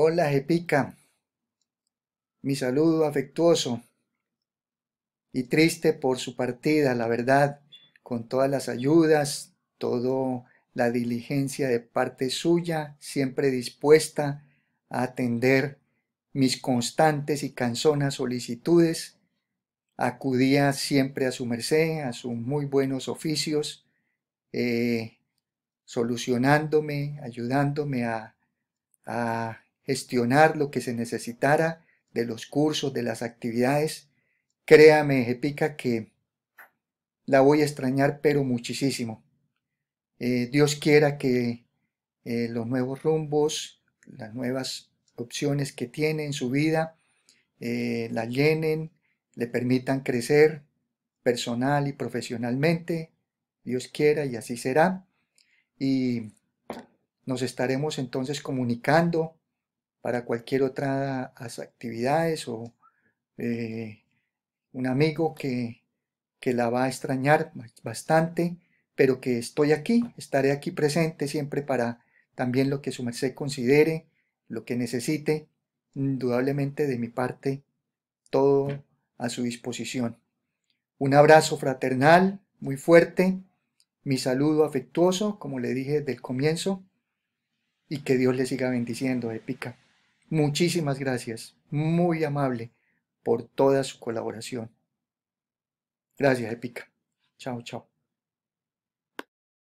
Hola, Jepica. Mi saludo afectuoso y triste por su partida, la verdad, con todas las ayudas, toda la diligencia de parte suya, siempre dispuesta a atender mis constantes y canzonas solicitudes. Acudía siempre a su merced, a sus muy buenos oficios, eh, solucionándome, ayudándome a gestionar lo que se necesitara de los cursos, de las actividades. Créame, Jepica, que la voy a extrañar, pero muchísimo. Eh, Dios quiera que eh, los nuevos rumbos, las nuevas opciones que tiene en su vida, eh, la llenen, le permitan crecer personal y profesionalmente. Dios quiera y así será. Y nos estaremos entonces comunicando para cualquier otra actividades o eh, un amigo que, que la va a extrañar bastante, pero que estoy aquí, estaré aquí presente siempre para también lo que su merced considere, lo que necesite, indudablemente de mi parte, todo a su disposición. Un abrazo fraternal muy fuerte, mi saludo afectuoso, como le dije desde el comienzo, y que Dios le siga bendiciendo, Epica. Muchísimas gracias, muy amable, por toda su colaboración. Gracias, Epica. Chao, chao.